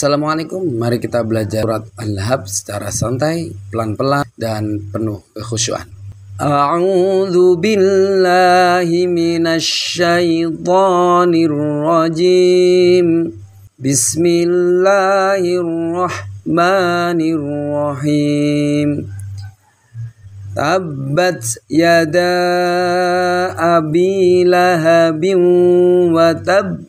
Assalamualaikum, mari kita belajar surat al lahab secara santai, pelan-pelan, dan penuh kekhusyuan. A'udhu billahi shaytanir rajim Bismillahirrahmanirrahim Tabbat yada abi lahabin wa tabb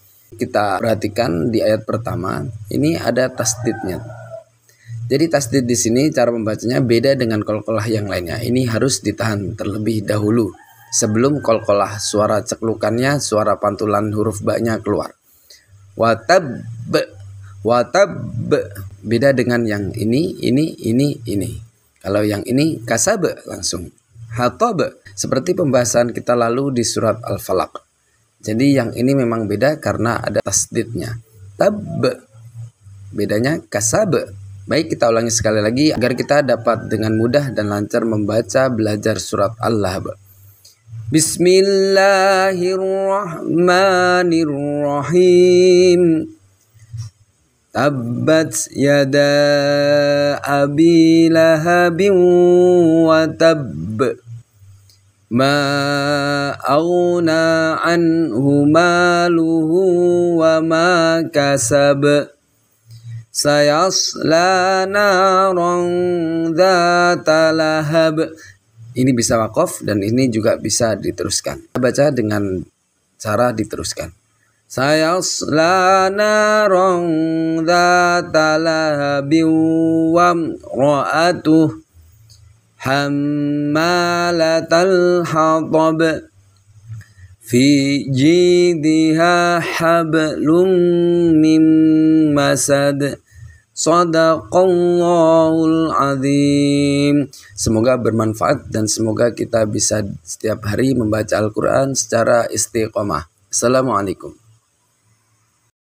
kita perhatikan di ayat pertama, ini ada tasdidnya. Jadi tasdid di sini cara membacanya beda dengan kolkolah yang lainnya. Ini harus ditahan terlebih dahulu sebelum kolkolah suara ceklukannya, suara pantulan huruf baknya keluar. Watab watab beda dengan yang ini, ini, ini, ini. Kalau yang ini kasab langsung. Hatab seperti pembahasan kita lalu di surat Al-Falaq. Jadi yang ini memang beda karena ada tasdidnya. Tab bedanya kasab. Baik kita ulangi sekali lagi agar kita dapat dengan mudah dan lancar membaca belajar surat Allah. Bismillahirrahmanirrahim. Tabbat yada abi lahabin wa tab. Ma أغنى عنه ماله وما كسب سيصلى نارا ذات لهب ini bisa wakaf dan ini juga bisa diteruskan. Kita baca dengan cara diteruskan. Sayasla narong dhata lahabi wa ra'atuh hammalatal hatab في جيدها حبل من masad Sadaqallahul azim. Semoga bermanfaat dan semoga kita bisa setiap hari membaca Al-Quran secara istiqomah. Assalamualaikum.